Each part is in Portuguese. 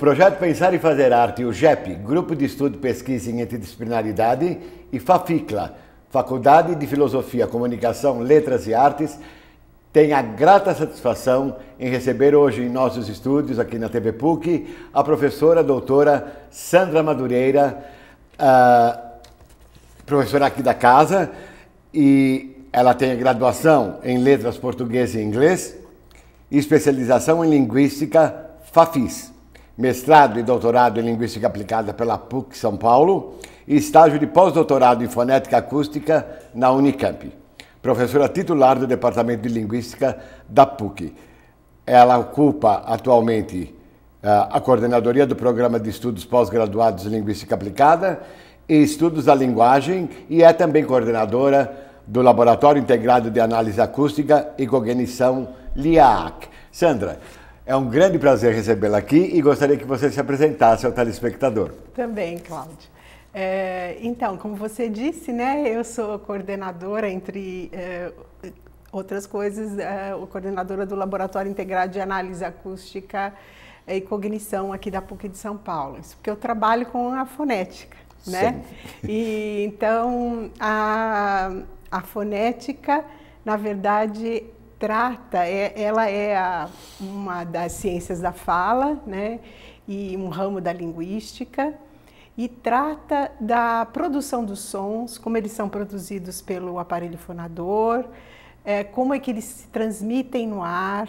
projeto Pensar e Fazer Arte, o GEP, Grupo de Estudo Pesquisa em Interdisciplinaridade, e FAFICLA, Faculdade de Filosofia, Comunicação, Letras e Artes, tem a grata satisfação em receber hoje em nossos estúdios, aqui na TV PUC, a professora a doutora Sandra Madureira, ah, professora aqui da casa, e ela tem graduação em Letras Português e Inglês e especialização em Linguística FAFIS mestrado e doutorado em Linguística Aplicada pela PUC São Paulo e estágio de pós-doutorado em Fonética Acústica na Unicamp. Professora titular do Departamento de Linguística da PUC. Ela ocupa atualmente eh, a coordenadoria do Programa de Estudos Pós-Graduados em Linguística Aplicada e Estudos da Linguagem e é também coordenadora do Laboratório Integrado de Análise Acústica e Cognição, LIAC. Sandra, é um grande prazer recebê-la aqui e gostaria que você se apresentasse ao telespectador. Também, Cláudio. É, então, como você disse, né, eu sou coordenadora, entre é, outras coisas, é, coordenadora do Laboratório Integrado de Análise Acústica é, e Cognição aqui da PUC de São Paulo. Isso porque eu trabalho com a fonética, né? Sim. né? E então a, a fonética, na verdade, trata, é, ela é a, uma das ciências da fala, né? E um ramo da linguística e trata da produção dos sons, como eles são produzidos pelo aparelho fonador, é, como é que eles se transmitem no ar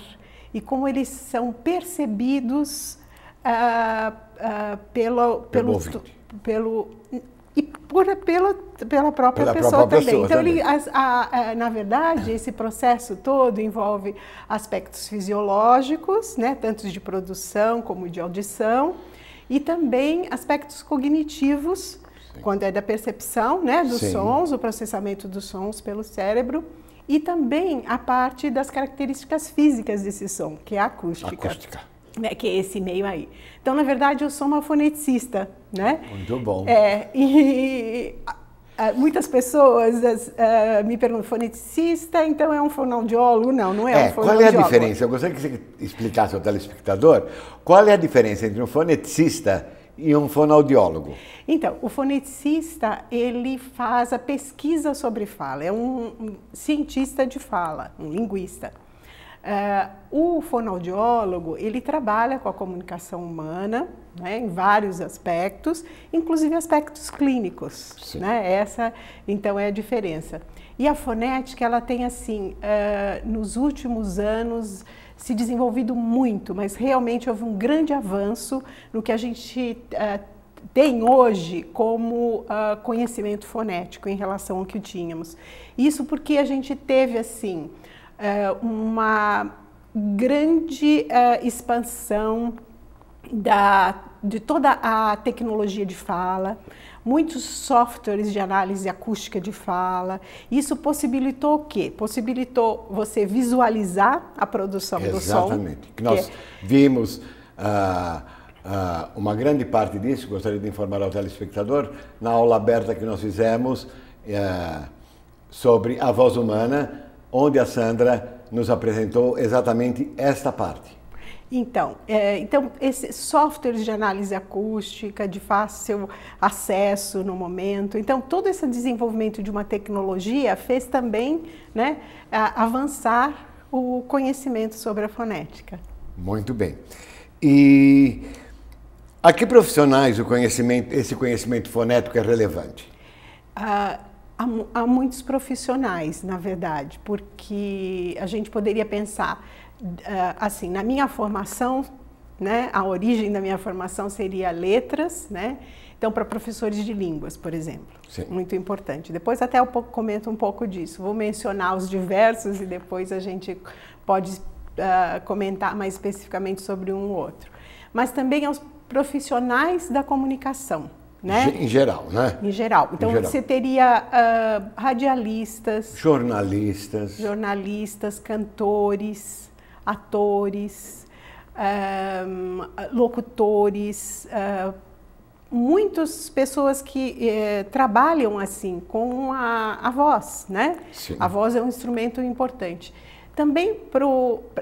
e como eles são percebidos ah, ah, pelo, pelo, pelo, pelo por, pela, pela própria pela pessoa própria também. Pessoa então, também. Ele, a, a, na verdade, é. esse processo todo envolve aspectos fisiológicos, né, tanto de produção como de audição, e também aspectos cognitivos, Sim. quando é da percepção né, dos Sim. sons, o processamento dos sons pelo cérebro, e também a parte das características físicas desse som, que é a acústica. acústica né, que é esse meio aí. Então, na verdade, eu sou uma foneticista, né? Muito bom. É, e muitas pessoas eh, me perguntam, foneticista, então é um fonoaudiólogo? Não, não é, é um fonoaudiólogo. Qual é a diferença? Eu gostaria que você explicasse ao telespectador qual é a diferença entre um foneticista e um fonoaudiólogo. Então, o foneticista, ele faz a pesquisa sobre fala, é um cientista de fala, um linguista. Eh, o fonoaudiólogo, ele trabalha com a comunicação humana né, em vários aspectos, inclusive aspectos clínicos. Né? Essa, então, é a diferença. E a fonética, ela tem, assim, uh, nos últimos anos se desenvolvido muito, mas realmente houve um grande avanço no que a gente uh, tem hoje como uh, conhecimento fonético em relação ao que tínhamos. Isso porque a gente teve, assim, eh, uma grande eh, expansão da, de toda a tecnologia de fala, muitos softwares de análise acústica de fala. Isso possibilitou o quê? Possibilitou você visualizar a produção Exatamente. do som. Exatamente. Nós é vimos ah, ah, uma grande parte disso, gostaria de informar ao telespectador, na aula aberta que nós fizemos eh, sobre a voz humana onde a Sandra nos apresentou exatamente esta parte. Então, é, então esses softwares de análise acústica, de fácil acesso no momento, então todo esse desenvolvimento de uma tecnologia fez também né, avançar o conhecimento sobre a fonética. Muito bem. E a que profissionais o conhecimento, esse conhecimento fonético é relevante? Ah, a, muitos profissionais, na verdade, porque a gente poderia pensar eh, assim, na minha formação, né, a origem da minha formação seria letras, né? Então, para professores de línguas, por exemplo, Sim. muito importante. Depois até eu comento um pouco disso. Vou mencionar os diversos e depois a gente pode uh, comentar mais especificamente sobre um ou outro. Mas também aos profissionais da comunicação, né? Em geral, né? Em geral. Então em geral. você teria uh, radialistas, jornalistas, jornalistas, cantores, atores, um, ah, locutores, uh, muitas pessoas que eh, trabalham assim com a, a voz, né? Sim. A voz é um instrumento importante também para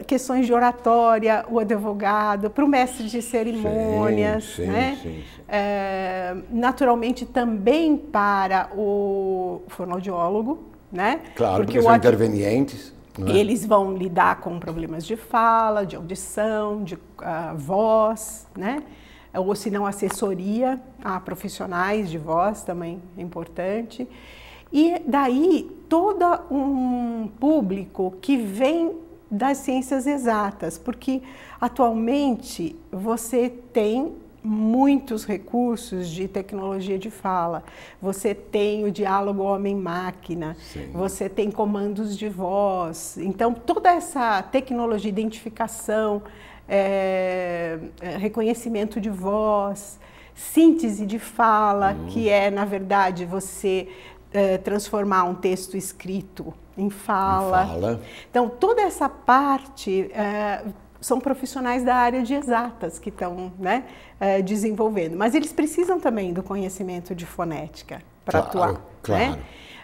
questões de oratória, o advogado, para o mestre de cerimônias, sim, sim, né? Sim, é, naturalmente também para o fonoaudiólogo, né? Claro, porque, porque são intervenientes. É? Eles vão lidar com problemas de fala, de audição, de uh, voz, né? Ou se não, assessoria a profissionais de voz também é importante. E daí todo um público que vem das ciências exatas, porque atualmente você tem muitos recursos de tecnologia de fala. Você tem o diálogo homem-máquina, você tem comandos de voz. Então, toda essa tecnologia de identificação, é, reconhecimento de voz, síntese de fala, uhum. que é, na verdade, você é, transformar um texto escrito em fala. fala. Então, toda essa parte é, são profissionais da área de exatas que estão né, é, desenvolvendo. Mas eles precisam também do conhecimento de fonética para claro, atuar. Né? Claro. Né?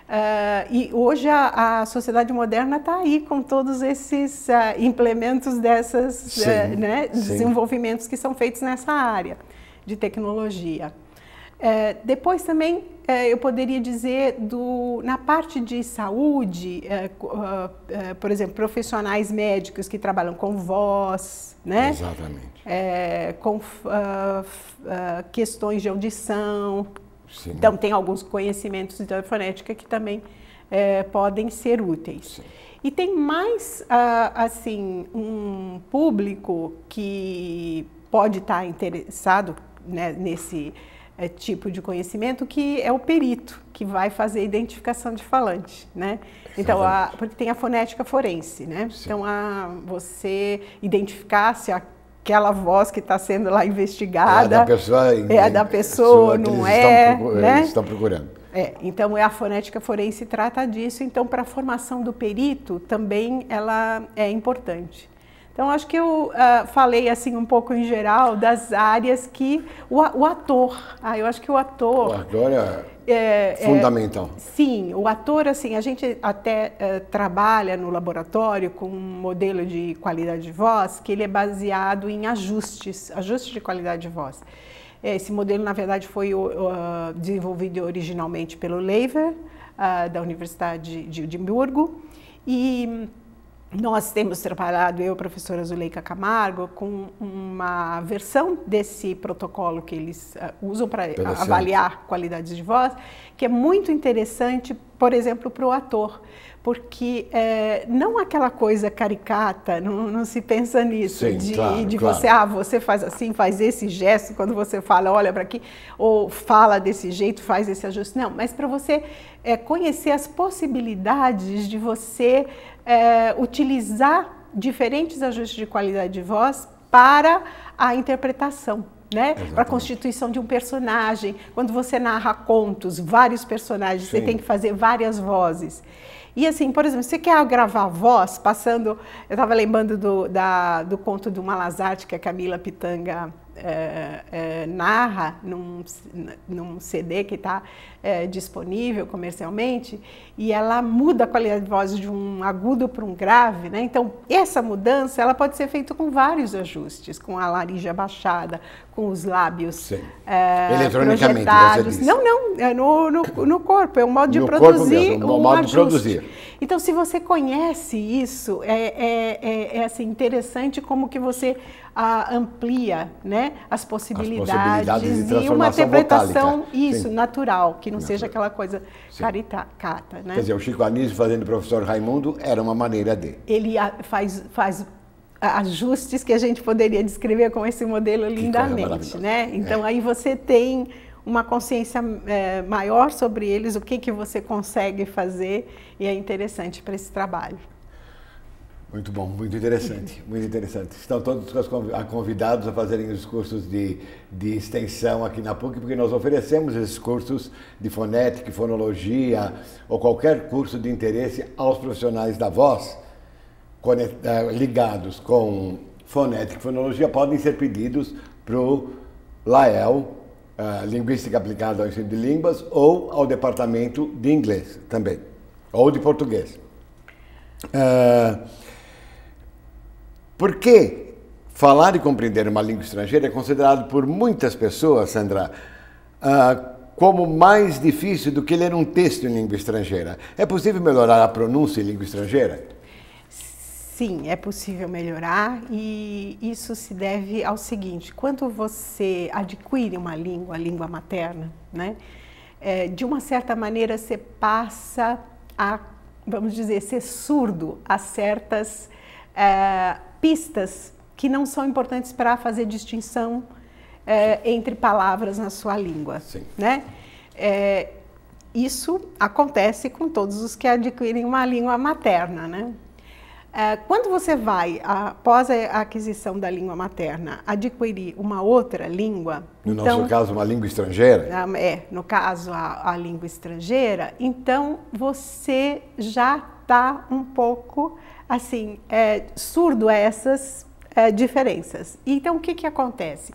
Uh, e hoje a, a sociedade moderna está aí com todos esses uh, implementos desses sim, né, desenvolvimentos que são feitos nessa área de tecnologia. depois também eh, eu poderia dizer do, na parte de saúde, eh, ah, eh, por exemplo, profissionais médicos que trabalham com voz, né? Exatamente. É, com ah, ah, questões de audição. Sim. Então, tem alguns conhecimentos de fonética que também é, podem ser úteis. Sim. E tem mais, uh, assim, um público que pode estar tá interessado né, nesse é, tipo de conhecimento que é o perito que vai fazer a identificação de falante, né? Então, a, porque tem a fonética forense, né? Sim. Então, a, você identificar se aquela voz que está sendo lá investigada é da pessoa, é a da pessoa, não é, estão, né? Estão procurando. É, então é a fonética forense trata disso, então para a formação do perito também ela é importante. Então, acho que eu uh, falei assim um pouco em geral das áreas que o, o ator. Ah, eu acho que o ator. Agora. É, é, é, fundamental. É, sim, o ator assim a gente até uh, trabalha no laboratório com um modelo de qualidade de voz que ele é baseado em ajustes, ajustes de qualidade de voz. Esse modelo, na verdade, foi uh, desenvolvido originalmente pelo Leiver ah, da Universidade de Edimburgo e nós temos trabalhado, eu, professora Zuleika Camargo, com uma versão desse protocolo que eles uh, usam para avaliar qualidades de voz, que é muito interessante, por exemplo, para o ator, porque é, não aquela coisa caricata, não, não se pensa nisso, Sim, de, claro, de claro. você, ah, você faz assim, faz esse gesto, quando você fala, olha para aqui, ou fala desse jeito, faz esse ajuste. Não, mas para você é, conhecer as possibilidades de você é, utilizar diferentes ajustes de qualidade de voz para a interpretação. Né? Para a constituição de um personagem. Quando você narra contos, vários personagens, Sim. você tem que fazer várias vozes. E assim, por exemplo, você quer gravar voz, passando. Eu estava lembrando do, da, do conto do Malazarte que a Camila Pitanga é, é, narra num, num CD que está é, disponível comercialmente e ela muda a qualidade de voz de um agudo para um grave, né? Então essa mudança ela pode ser feita com vários ajustes, com a laringe abaixada, com os lábios eletronicamente. Projetados. Não, não, é no, no, no, corpo, é um modo de no produzir mesmo, um modo ajuste. de produzir. Então se você conhece isso, é, é, é, é assim, interessante como que você a, amplia né, as possibilidades, as possibilidades de, uma interpretação vocálica. isso, Sim. natural, que não natural. seja aquela coisa caritata, Né? Quer dizer, o Chico Anísio fazendo o professor Raimundo era uma maneira de. Ele faz, faz ajustes que a gente poderia descrever com esse modelo lindamente. Né? É. Então é. aí você tem uma consciência é, maior sobre eles, o que, que você consegue fazer, e é interessante para esse trabalho. Muito bom, muito interessante, muito interessante. Estão todos convidados a fazerem os cursos de, de extensão aqui na PUC, porque nós oferecemos esses cursos de fonética, fonologia ou qualquer curso de interesse aos profissionais da voz eh, ligados com fonética e fonologia podem ser pedidos para o LAEL, eh, Linguística Aplicada ao Ensino de Línguas, ou ao Departamento de Inglês também, ou de Português. Uh, porque falar e compreender uma língua estrangeira é considerado por muitas pessoas, Sandra, uh, como mais difícil do que ler um texto em língua estrangeira. É possível melhorar a pronúncia em língua estrangeira? Sim, é possível melhorar e isso se deve ao seguinte: quando você adquire uma língua, a língua materna, né, é, de uma certa maneira você passa a, vamos dizer, ser surdo a certas é, pistas que não são importantes para fazer distinção é, entre palavras na sua língua. Sim. Né? É, isso acontece com todos os que adquirem uma língua materna. Né? É, quando você vai, após a aquisição da língua materna, adquirir uma outra língua. No então, nosso caso, uma língua estrangeira? Ah, é, no caso, a, a língua estrangeira, então você já está um pouco assim, é, surdo a essas é, diferenças. Então, o que, que acontece?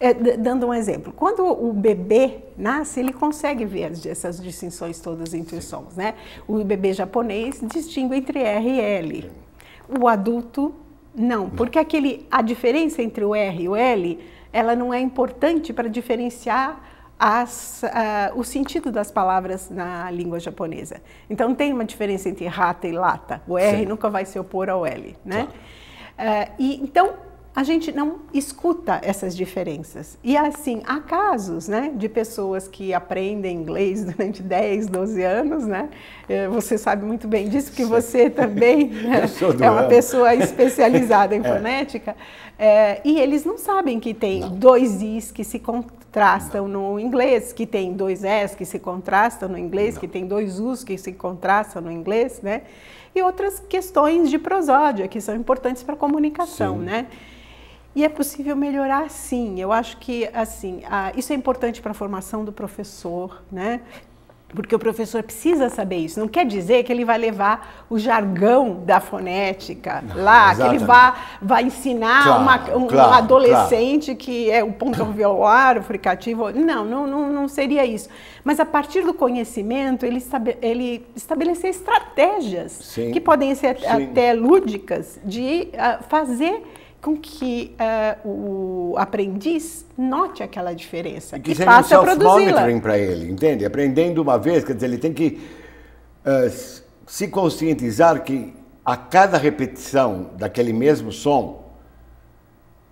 É, dando um exemplo, quando o bebê nasce, ele consegue ver essas distinções todas entre os sons, né? O bebê japonês distingue entre R e L. O adulto, não, porque aquele, a diferença entre o R e o L, ela não é importante para diferenciar as, uh, o sentido das palavras na língua japonesa. Então tem uma diferença entre rata e lata. O R Sim. nunca vai se opor ao L, né? Claro. Tá. Uh, e então a gente não escuta essas diferenças. E assim, há casos né, de pessoas que aprendem inglês durante 10, 12 anos, né? Eh, você sabe muito bem disso, porque você também né, é uma pessoa especializada em fonética. É, eh, e eles não sabem que tem não. dois Is que se contrastam no inglês, que tem dois S que se contrastam no inglês, não. que tem dois U's que se contrastam no inglês, né? E outras questões de prosódia que são importantes para a comunicação, sim. né? E é possível melhorar sim. Eu acho que assim, isso é importante para a formação do professor, né? porque o professor precisa saber isso. Não quer dizer que ele vai levar o jargão da fonética Não, lá, exatamente. que ele vai, vai ensinar claro, uma, um, claro, um, adolescente claro. que é o ponto alveolar, o fricativo. Não, não, não, não seria isso. Mas a partir do conhecimento, ele, estabe, ele estabelecer estratégias sim, que podem ser sim. até lúdicas de uh, fazer com que uh, o aprendiz note aquela diferença e, que e passe um a produzi-la. para ele, entende? Aprendendo uma vez, quer dizer, ele tem que uh, se conscientizar que a cada repetição daquele mesmo som,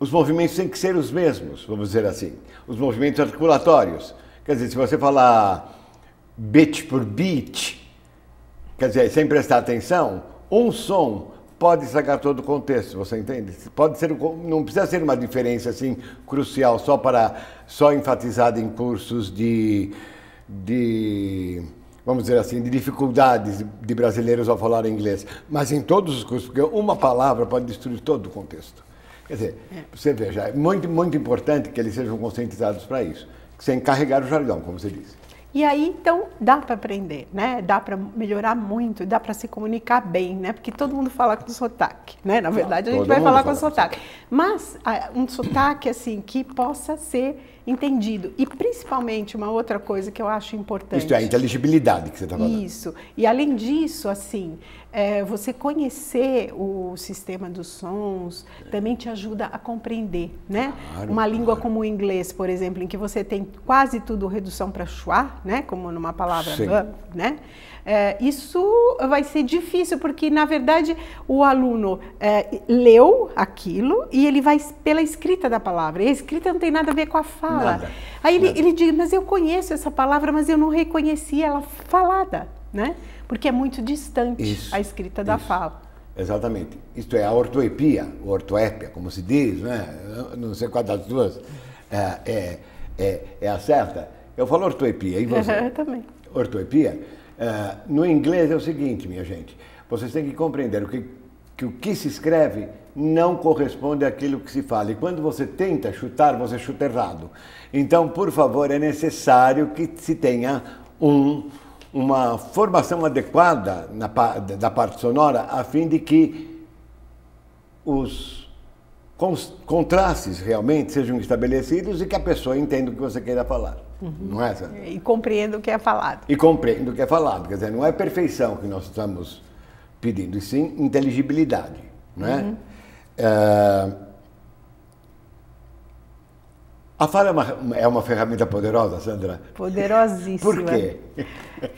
os movimentos têm que ser os mesmos, vamos dizer assim, os movimentos articulatórios. Quer dizer, se você falar beat por beat, quer dizer, sem prestar atenção, um som pode sacar todo o contexto, você entende? Pode ser, não precisa ser uma diferença assim crucial só para só enfatizada em cursos de, de vamos dizer assim, de dificuldades de brasileiros ao falar inglês, mas em todos os cursos, porque uma palavra pode destruir todo o contexto. Quer dizer, é. você veja, é muito, muito importante que eles sejam conscientizados para isso, sem carregar o jargão, como você disse. E aí, então, dá para aprender, né? Dá para melhorar muito, dá para se comunicar bem, né? Porque todo mundo fala com sotaque, né? Na verdade, a gente vai falar com sotaque. Mas ah, um sotaque, assim, que possa ser entendido. E principalmente uma outra coisa que eu acho importante. Isso é a inteligibilidade que você está falando. Isso. E além disso, assim, é, você conhecer o sistema dos sons também te ajuda a compreender, né? Claro, uma língua como o inglês, por exemplo, em que você tem quase tudo redução para schwa, né? Como numa palavra, Sim. né? é, isso vai ser difícil, porque na verdade o aluno é, leu aquilo e ele vai pela escrita da palavra. E a escrita não tem nada a ver com a fala. Nada, Aí nada. Ele, diz, mas eu conheço essa palavra, mas eu não reconheci ela falada, né? Porque é muito distante isso, a escrita da isso. fala. Exatamente. Isto é a ortoepia, ortoépia, como se diz, né? Não sei qual das duas é, é, é, é a certa. Eu falo ortoepia, e você? Eu também. Ortoepia ah, no inglês é o seguinte, minha gente, vocês têm que compreender que, que o que se escreve não corresponde àquilo que se fala. E quando você tenta chutar, você chuta errado. Então, por favor, é necessário que se tenha um, uma formação adequada na, da parte sonora, a fim de que os contrastes realmente sejam estabelecidos e que a pessoa entenda o que você queira falar. Uhum. Não é, Sandra? E compreenda o que é falado. E compreenda o que é falado. Quer dizer, não é perfeição que nós estamos pedindo, e sim inteligibilidade. Não é? Uhum. Ah, a fala é uma, é uma ferramenta poderosa, Sandra? Poderosíssima. Por quê?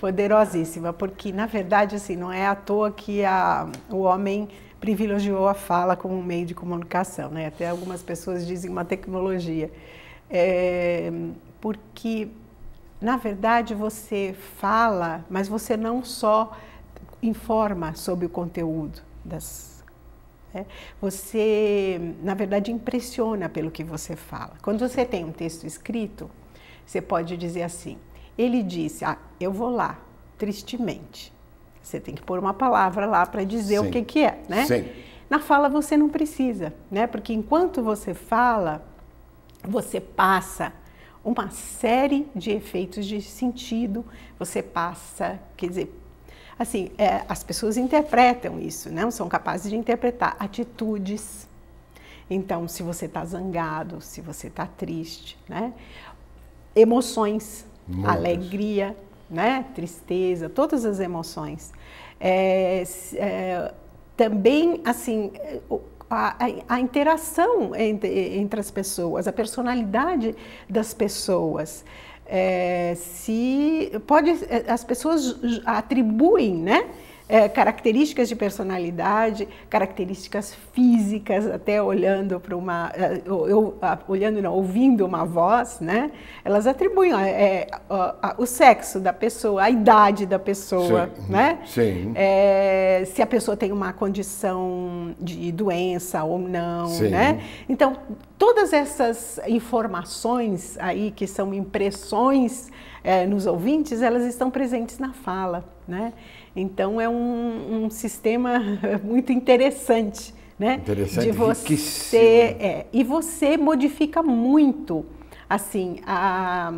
Poderosíssima, porque na verdade assim, não é à toa que a, o homem privilegiou a fala como um meio de comunicação, né? Até algumas pessoas dizem uma tecnologia, é, porque na verdade você fala, mas você não só informa sobre o conteúdo das né? você, na verdade, impressiona pelo que você fala. Quando você tem um texto escrito, você pode dizer assim: ele disse, ah, eu vou lá, tristemente. Você tem que pôr uma palavra lá para dizer Sim. o que, que é, né? Sim. Na fala você não precisa, né? Porque enquanto você fala, você passa uma série de efeitos de sentido, você passa, quer dizer, assim, é, as pessoas interpretam isso, né? são capazes de interpretar atitudes. Então, se você está zangado, se você está triste, né? Emoções, Muitas. alegria, né? Tristeza, todas as emoções. É, é, também, assim, a, a, interação entre, entre as pessoas, a personalidade das pessoas. É, se pode as pessoas atribuem né é, características de personalidade, características físicas, até olhando para uma, é, eu, olhando não, ouvindo uma voz, né? Elas atribuem é, é o sexo da pessoa, a idade da pessoa, Sim. Uhum, né? Sim. É, se a pessoa tem uma condição de doença ou não, Sim. né? Então todas essas informações aí que são impressões é, nos ouvintes, elas estão presentes na fala, né? Então é um, um sistema muito interessante, né? Interessante, de você é, e você modifica muito, assim, a,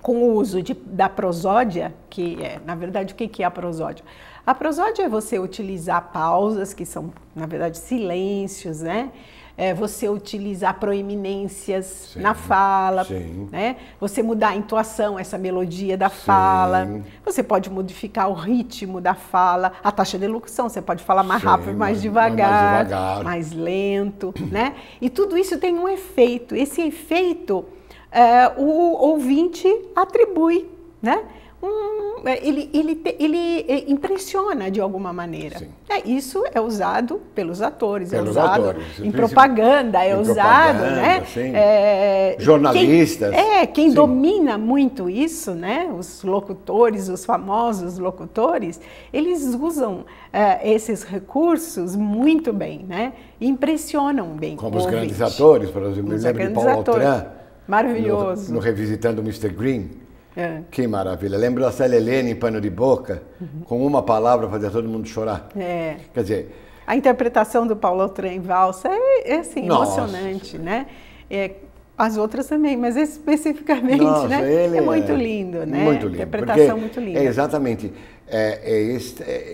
com o uso de, da prosódia, que é, na verdade, o que, que é a prosódia? A prosódia é você utilizar pausas, que são, na verdade, silêncios, né? é, você utilizar proeminências sim, na fala, né? Você mudar a entoação, essa melodia da fala. Você pode modificar o ritmo da fala, a taxa de locução. Você pode falar mais rápido, mais devagar, mais devagar, mais lento, né? E tudo isso tem um efeito. Esse efeito é, o ouvinte atribui, né? Hum, é, ele, ele, ele é, impressiona de alguma maneira. Sim. É, isso é usado pelos atores, é pelos é usado atores, em propaganda, é em usado, propaganda, né? É, Jornalistas. Quem, é, quem sim. domina muito isso, né? Os locutores, os famosos locutores, eles usam é, esses recursos muito bem, né? Impressionam bem. Como os grandes atores, por exemplo, lembro de Paulo atores. Altran, maravilhoso. No, no Revisitando Mr. Green é. Que maravilha. Lembro da Célia Helene em Pano de Boca, uhum. com uma palavra fazer todo mundo chorar. É. Quer dizer... A interpretação do Paulo Trem Valsa é, é assim, nossa. emocionante, né? É, as outras também, mas especificamente, nossa, né? É, é muito lindo, né? Muito lindo. Interpretação muito linda. É exatamente. É, é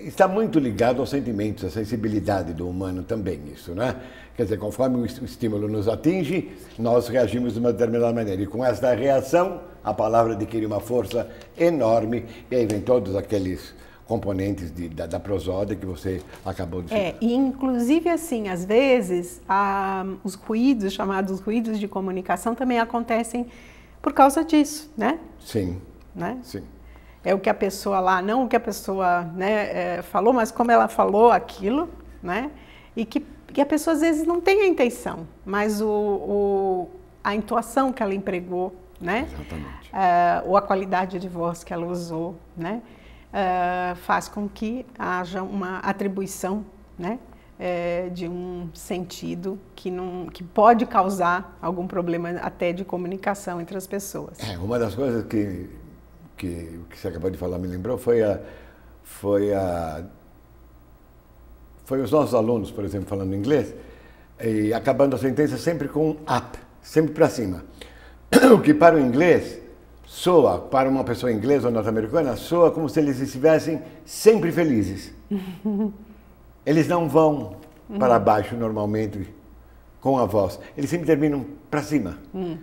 está muito ligado aos sentimentos, à sensibilidade do humano também, isso, né? Quer dizer, conforme o estímulo nos atinge, nós reagimos de uma determinada maneira. E com essa reação, a palavra adquire uma força enorme e aí vem todos aqueles componentes de, da, da prosódia que você acabou de é, citar. É, e inclusive assim, às vezes, a, os ruídos, chamados ruídos de comunicação, também acontecem por causa disso, né? Sim. Né? Sim. É o que a pessoa lá, não o que a pessoa né, é, falou, mas como ela falou aquilo, né? E que, que a pessoa às vezes não tem a intenção, mas o, o a intuação que ela empregou né? Exatamente. Uh, ou a qualidade de voz que ela usou, né? Uh, faz com que haja uma atribuição, né? É, de um sentido que, não, que pode causar algum problema até de comunicação entre as pessoas. É, uma das coisas que, que, que você acabou de falar me lembrou foi a, foi a foi os nossos alunos, por exemplo, falando inglês, e acabando a sentença sempre com up, sempre para cima o que para o inglês soa, para uma pessoa inglesa ou norte-americana, soa como se eles estivessem sempre felizes. eles não vão uhum. para baixo normalmente com a voz, eles sempre terminam para cima. Uhum.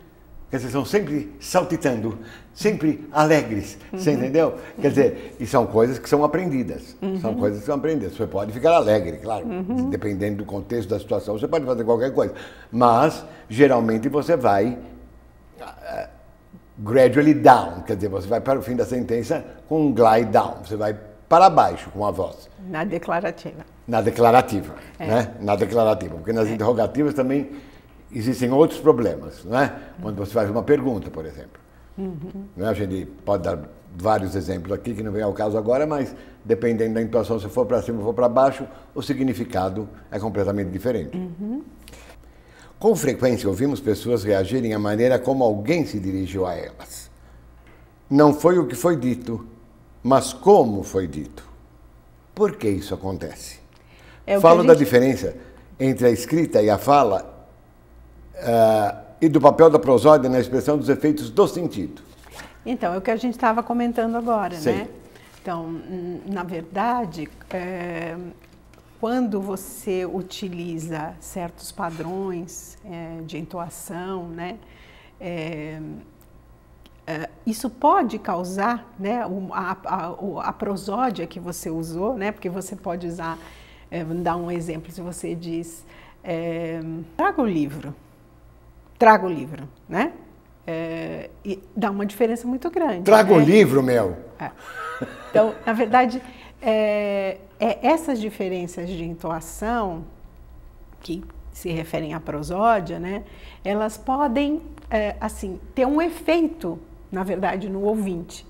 Quer dizer, são sempre saltitando, sempre alegres, uhum. você entendeu? Quer dizer, e são coisas que são aprendidas, uhum. são coisas que são aprendidas. Você pode ficar alegre, claro, uhum. dependendo do contexto da situação, você pode fazer qualquer coisa. Mas, geralmente, você vai Tá, é, gradually down, quer dizer, você vai para o fim da sentença com um glide down, você vai para baixo com a voz. Na declarativa. Na declarativa, é. né? Na declarativa, porque nas é. interrogativas também existem outros problemas, né? Quando você faz uma pergunta, por exemplo. Uhum. Né? A gente pode dar vários exemplos aqui que não vem ao caso agora, mas dependendo da intuação, se for para cima ou for para baixo, o significado é completamente diferente. Uhum. Com frequência ouvimos pessoas reagirem à maneira como alguém se dirigiu a elas. Não foi o que foi dito, mas como foi dito. Por que isso acontece? É Falo gente... da diferença entre a escrita e a fala uh, e do papel da prosódia na expressão dos efeitos do sentido. Então, é o que a gente estava comentando agora, Sim. né? Então, na verdade, é, quando você utiliza certos padrões é, de entoação, né, é, é, isso pode causar né, a, a, a, prosódia que você usou, né, porque você pode usar, é, vou dar um exemplo, se você diz, é, traga o livro, traga o livro, né? É, e dá uma diferença muito grande. Traga né? o livro, Mel! Então, na verdade, é, é, essas diferenças de entoação, que se referem à prosódia, né, elas podem é, assim ter um efeito, na verdade, no ouvinte.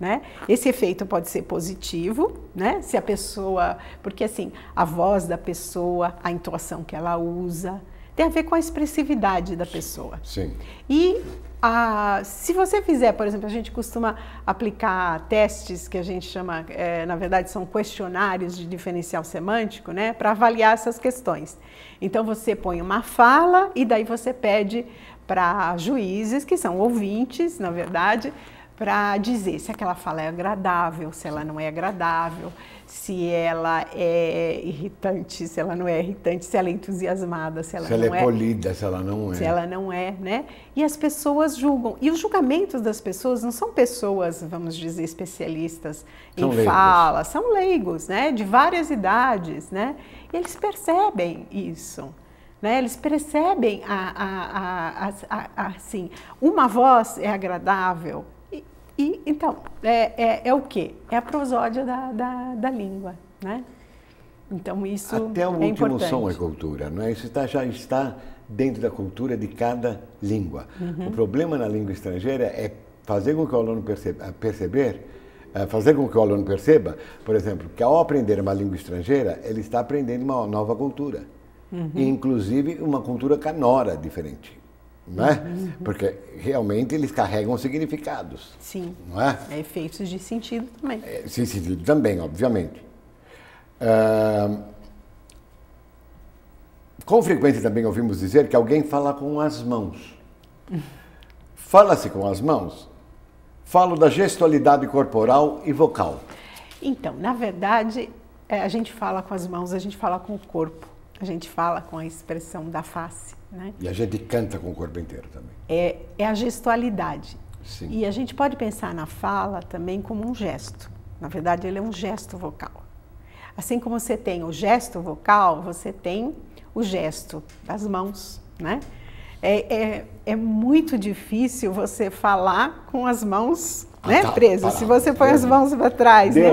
Né? Esse efeito pode ser positivo, né? se a pessoa. Porque assim, a voz da pessoa, a entoação que ela usa, tem a ver com a expressividade da pessoa. Sim. E se você fizer, por exemplo, a gente costuma aplicar testes que a gente chama, é, na verdade, são questionários de diferencial semântico, né, para avaliar essas questões. Então você põe uma fala e daí você pede para juízes, que são ouvintes, na verdade, para dizer se aquela fala é agradável, se ela não é agradável, se ela é irritante, se ela não é irritante, se ela é entusiasmada, se ela se não ela é, é polida, se ela não é. Se ela não é, né? E as pessoas julgam. E os julgamentos das pessoas não são pessoas, vamos dizer, especialistas são em leigos. fala, são leigos, né? De várias idades, né? E eles percebem isso. Né? Eles percebem a, a, a, a, assim, uma voz é agradável, e, então, é, é, é o quê? É a prosódia da, da, da língua, né? Então, isso Até o é último importante. som é cultura, não é? Isso está, já está dentro da cultura de cada língua. Uhum. O problema na língua estrangeira é fazer com que o aluno perceba, ah, perceber, ah, fazer com que o aluno perceba, por exemplo, que ao aprender uma língua estrangeira, ele está aprendendo uma nova cultura. Uhum. Inclusive uma cultura canora diferente né? Porque realmente eles carregam significados. Sim. Não é? é efeitos de sentido também. É, sim, sentido também, obviamente. com frequência também ouvimos dizer que alguém fala com as mãos. Fala-se com as mãos? Falo da gestualidade corporal e vocal. Então, na verdade, é, a gente fala com as mãos, a gente fala com o corpo, a gente fala com a expressão da face né? E a gente canta com o corpo inteiro também. É, é a gestualidade. Sim. E a gente pode pensar na fala também como um gesto. Na verdade, ele é um gesto vocal. Assim como você tem o gesto vocal, você tem o gesto das mãos, né? É, é, é muito difícil você falar com as mãos ah, né, tá, presas. Tá. Se você põe Deus as mãos para trás, né?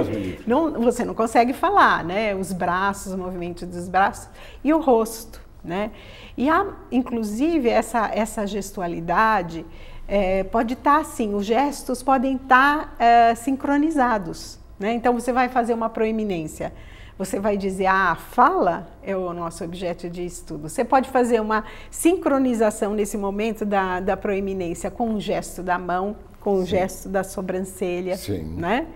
não, você não consegue falar, né? Os braços, o movimento dos braços e o rosto, né? E há, inclusive, essa, essa gestualidade é, pode estar tá, assim, os gestos podem estar tá, é, sincronizados. Né? Então você vai fazer uma proeminência. Você vai dizer, ah, a fala é o nosso objeto de estudo. Você pode fazer uma sincronização nesse momento da, da proeminência com o um gesto da mão, com o um gesto da sobrancelha, Sim. né?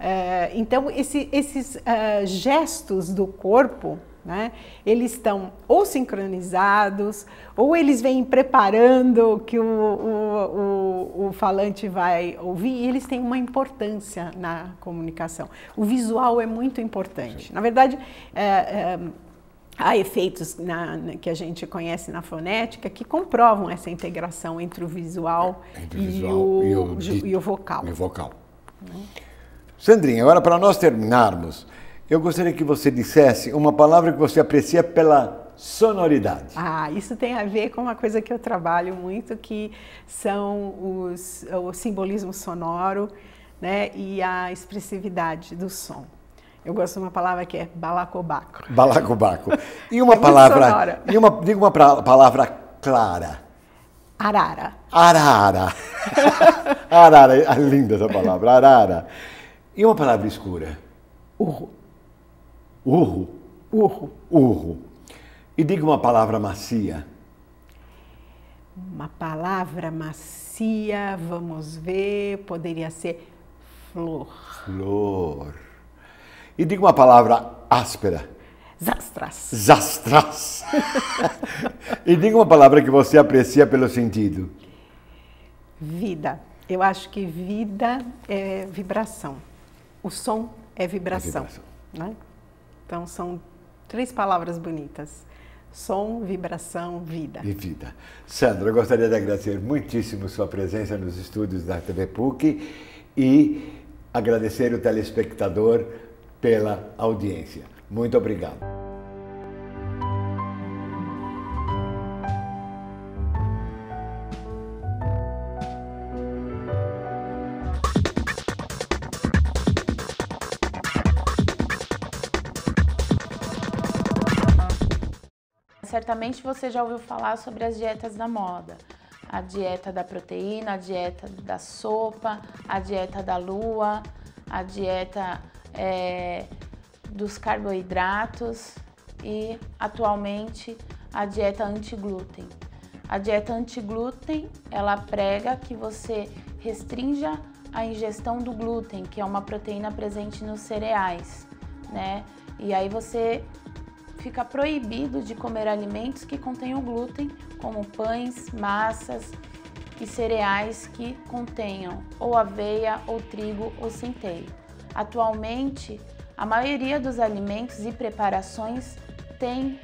É, então, esse, esses uh, gestos do corpo né? Eles estão ou sincronizados, ou eles vêm preparando que o, o, o, o, falante vai ouvir, e eles têm uma importância na comunicação. O visual é muito importante. Sim. Na verdade, é, é, há efeitos na, na, que a gente conhece na fonética que comprovam essa integração entre o visual, é, entre e, visual e, o, e, o, vocal. E vocal. Sandrinha, agora para nós terminarmos. Eu gostaria que você dissesse uma palavra que você aprecia pela sonoridade. Ah, isso tem a ver com uma coisa que eu trabalho muito, que são os, o simbolismo sonoro né, e a expressividade do som. Eu gosto de uma palavra que é balacobaco. Balacobaco. E uma é palavra. E uma, diga uma palavra clara. Arara. Arara. Arara, é linda essa palavra, arara. E uma palavra escura? Urro. Urro. Urro. Urro. E diga uma palavra macia. Uma palavra macia, vamos ver, poderia ser flor. Flor. E diga uma palavra áspera. Zastras. Zastras. e diga uma palavra que você aprecia pelo sentido. Vida. Eu acho que vida é vibração. O som é vibração. É vibração. Né? Então são três palavras bonitas. Som, vibração, vida. E vida. Sandra, eu gostaria de agradecer muitíssimo sua presença nos estúdios da TV PUC e agradecer o telespectador pela audiência. Muito obrigado. Certamente você já ouviu falar sobre as dietas da moda. A dieta da proteína, a dieta da sopa, a dieta da lua, a dieta é, dos carboidratos e atualmente a dieta anti-glúten. A dieta anti-glúten, ela prega que você restrinja a ingestão do glúten, que é uma proteína presente nos cereais, né? E aí você fica proibido de comer alimentos que contenham glúten, como pães, massas e cereais que contenham ou aveia, ou trigo ou centeio. Atualmente, a maioria dos alimentos e preparações tem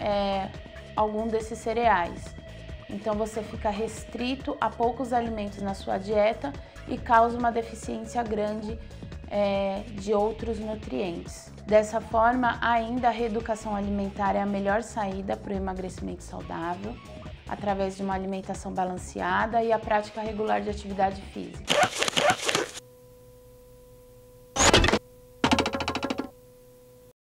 é, algum desses cereais. Então você fica restrito a poucos alimentos na sua dieta e causa uma deficiência grande é, de outros nutrientes. Dessa forma, ainda a reeducação alimentar é a melhor saída para o emagrecimento saudável, através de uma alimentação balanceada e a prática regular de atividade física.